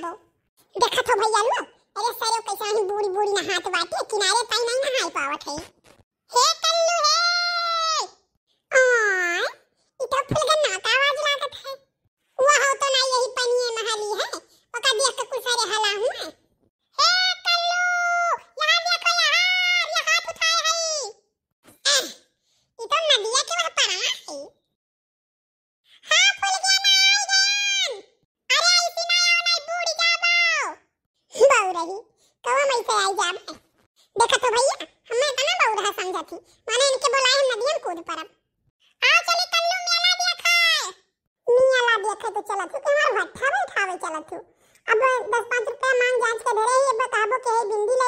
नहाबो देखत हो भैया लो अरे सरो ही बूढ़ी बूढ़ी ना हाथ बाटे किनारे पाई नहीं नहाई पावत है हे कल्लू हे रखी मैंने इनके बुलाए नदियम कूद पर अब आओ चले कल्लू मियाला दिया खाए मियाला दिया खाए तो चला तू हमार भट्ठा खावे चला तू अब 10 5 रुपया मांग जांच के धरे ये बताबो के बिंदी ले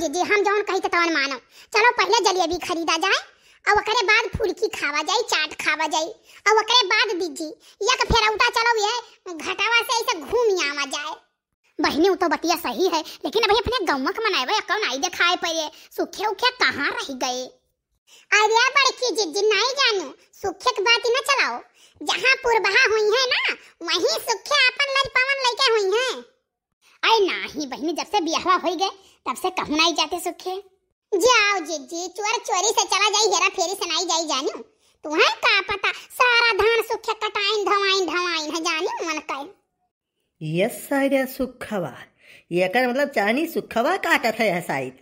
जीजी हम जौन कही तौन मानो चलो पहले जलेबी खरीदा जाए और ओकरे बाद फुलकी खावा जाए चाट खावा जाए और ओकरे बाद दीजी यक फेर उठा चलो ये घटावा से ऐसे घूम आवा जाए बहनी तो बतिया सही है लेकिन अभी अपने गमक मनाए कौन आई दिखाए पड़े सूखे उखे कहाँ रह गए अरे बड़की जीजी नहीं जानू सूखे की बात ही ना चलाओ जहाँ पुरबहा हुई है ना वहीं सूखे अपन पवन लेके हुई है अरे ना ही बहनी जब से बियाहवा हो गए तब से कहूँ नहीं जाते सुखे जाओ जी जी चोर चोरी से चला जाई हेरा फेरी से नहीं जाई जानी तू है का पता सारा धान सुखे कटाइन धवाइन धवाइन है जानी मन का यस साइड सुखवा ये कर मतलब चानी सुखवा काटत है साइड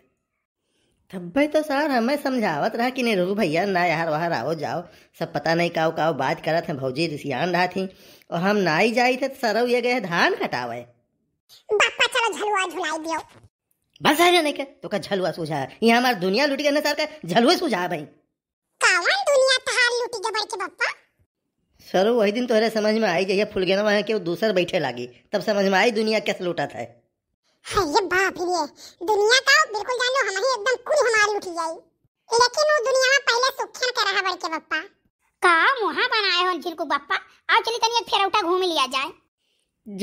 तब भाई तो सार हमें समझावत रहा कि नहीं रघु भैया ना यार वहाँ आओ जाओ सब पता नहीं काओ काओ बात करत हैं भौजी रिसियान रहा थी और हम ना ही जाई थे तो सरव ये गए धान कटावे बापा चलो झलुआ झुलाई दियो बस आ जाने के तो का झलुआ सूझा है ये हमार दुनिया लूटी करने सर का झलुआ सूझा है भाई कावन दुनिया तहार लूटी के बड़ के बापा सर वही दिन तोहरे समझ में आई जहिया फुलगेनवा है के दूसर बैठे लागी तब समझ में आई दुनिया कैसे लूटा था ये बाप रे दुनिया का बिल्कुल जान लो हमारी एकदम कुल हमारी उठी जाई लेकिन वो दुनिया में पहले सुखन के रहा बड़के बप्पा का मुहा बनाए हो जिनको बप्पा आओ चली तनी एक फेरौटा घूम लिया जाए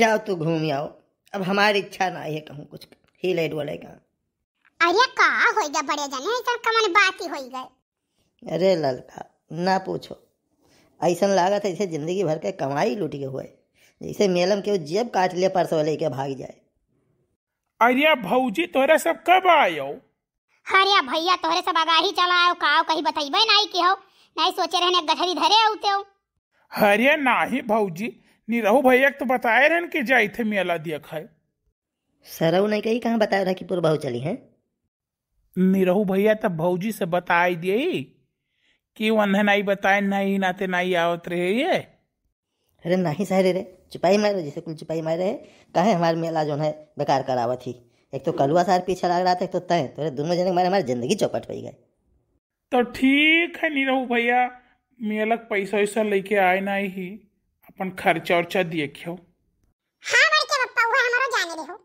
जाओ तू तो घूम आओ अब हमारी इच्छा ना है कहूँ कुछ ही हिलैड वाले का अरे का हो गया बड़े जाने ऐसा कमन बात ही हो गए अरे ललका ना पूछो ऐसा लागत इसे जिंदगी भर के कमाई लूट के हुए जैसे मेलम के जेब काट लिया पर्स वाले के भाग जाए अरे भौजी तोरे सब कब आयो अरे भैया तोरे सब आगाही चला आयो काओ कहीं बताइबे नहीं के हो नहीं सोचे रहने गठरी धरे आउते हो अरे नहीं भौजी निरहू भैया तो बताए रहन कि जाए थे मियाला दिया खाए सरऊ नहीं कही कहाँ बताया रहा कि पूर्व चली है निरहू भैया तब भौजी से बताई दिए कि वन्हे नहीं बताए नहीं नाते नहीं आवत रहे ये अरे नहीं सहरे रे चुपाई मारे जैसे कुल चुपाई मारे है कहे हमारे मेला जो है बेकार करावत थी एक तो कलुआ सार पीछे लग रहा था एक तो तय तो दोनों जने मारे हमारी जिंदगी चौपट हो गए तो ठीक है निरहू भैया मेलक पैसा वैसा लेके आए ना ही अपन खर्चा उर्चा देखियो हाँ के पप्पा वो हमारो जाने दे हो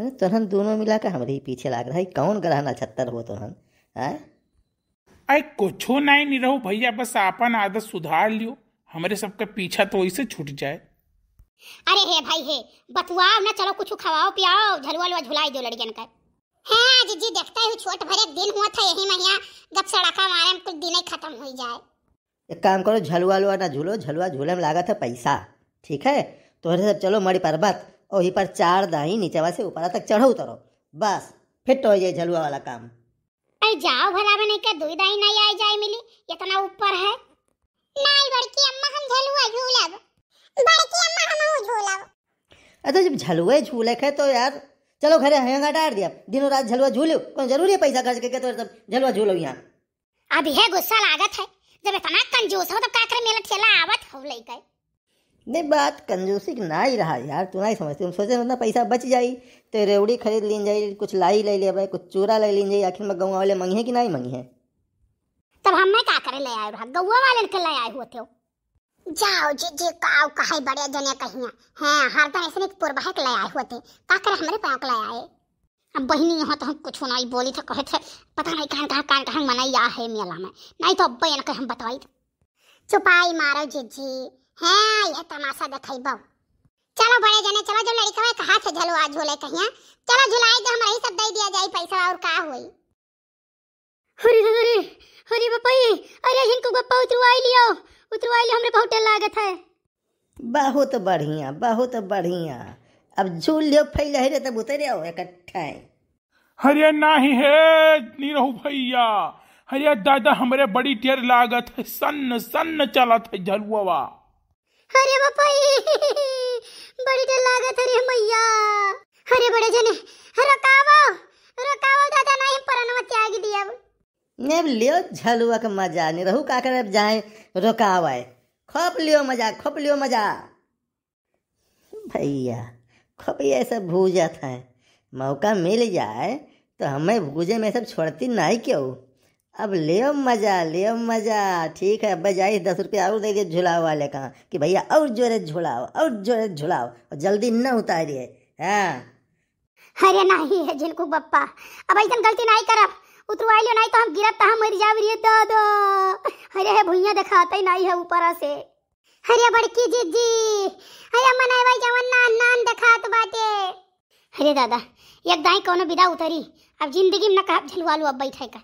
मतलब तोहन दोनों मिला के हमरे ही पीछे लाग रहा है कौन ग्रहना छत्तर हो तोहन हैं कुछ हो नहीं नहीं रहो भैया बस अपन आदत सुधार लियो हमारे सबका पीछा तो वैसे छूट जाए अरे हे भाई हे बतवाओ ना चलो कुछ खवाओ पियाओ झलवा लवा झुलाई दो लड़कियन का हां जी जी देखता हूँ छोट भरे दिन हुआ था यही महिया गप सड़ाका मारे कुछ दिन ही खत्म हो जाए एक काम करो झलुआ लुआ ना झूलो झलुआ झूले में लागत है पैसा ठीक है तो सब तो चलो मरी पर्वत और ही पर चार दाही नीचे वहाँ से ऊपर तक चढ़ो उतरो बस फिट हो तो जाए झलुआ वाला काम अरे जाओ भला बने के दुई दाई नहीं आई जाए मिली ये तो ना ऊपर है नहीं बड़की अम्मा हम झलुआ झूलब बड़की अम्मा हम वो झूलब अरे जब झलुए झूले के तो यार चलो घरे हंगा डाल दिया दिनों रात झलुआ झूलो कौन जरूरी है पैसा खर्च करके तो सब झलुआ झूलो यहाँ अभी है गुस्सा लागत है जब इतना कंजूस हो तो का करे मेला ठेला आवत हो लई गए नहीं बात कंजूसी की ना ही रहा यार तू नहीं समझती हम सोचे ना पैसा बच जाए तो रेवड़ी खरीद लीन जाए कुछ लाई ले लिया भाई कुछ चूरा ले लीन जाए आखिर में गौ वाले मंगे कि नहीं मंगी है तब हम मैं क्या करे ले आए रहा गौ वाले के ले आए होते हो जाओ जी जी काओ कहे बड़े जने कहिया हैं हरदम ऐसे एक पुरबहक ले आए होते का करे हमरे पांव के ले आए अब बहनी यहाँ तो हम कुछ ही बोली था कहे थे पता नहीं कहाँ कहाँ कहाँ कहाँ या है मेला में नहीं तो अब्बे इनके हम बताई चुपाई मारो जीजी हैं ये तमाशा देखा देखेबो चलो बड़े जने चलो जो लड़का है कहाँ से झलो आज झूले कहिया चलो झुलाए तो हमरा ही सब दे दिया जाए पैसा और का हुई हरी हरी हरी बपई अरे इनको गप्पा उतरवाई लियो उतरवाई लियो हमरे बहुत लागत है बहुत बढ़िया बहुत बढ़िया अब झूल लियो फैल है तब उतरे आओ इकट्ठा है हरे ना ही है नहीं नीरहू भैया हरे दादा हमारे बड़ी टेर लागत है सन्न सन्न चलत है झलुआ हरे बापाई बड़ी टेर लागत है रे मैया हरे बड़े जने रकावो रकावो दादा नहीं परनवा त्याग दिया नेब लियो झलुआ का मजा नहीं रहू का कर जाए रुकावे खोप लियो मजा खोप लियो मजा भैया खपैया सब भूल जाता है मौका मिल जाए तो हमें भूजे में सब छोड़ती नहीं क्यों अब ले मज़ा ले मज़ा ठीक है अब्बा जाइए दस रुपया और दे दिए झुलाओ वाले कहाँ कि भैया और जोरे झुलाओ और जोरे झुलाओ और जल्दी न उतारिए हाँ अरे नहीं है जिनको बप्पा अब ऐसा गलती नहीं करब लो नहीं तो हम गिरत तो हम मर जाए रे दो दो अरे भुइया दिखाते नहीं है ऊपर से अरे बड़की जीजी अरे भाई जवन नान नान देखात तो बाटे अरे दादा एक दाई कोनो विदा उतरी अब जिंदगी में ना कब झलवा लू अब बैठे का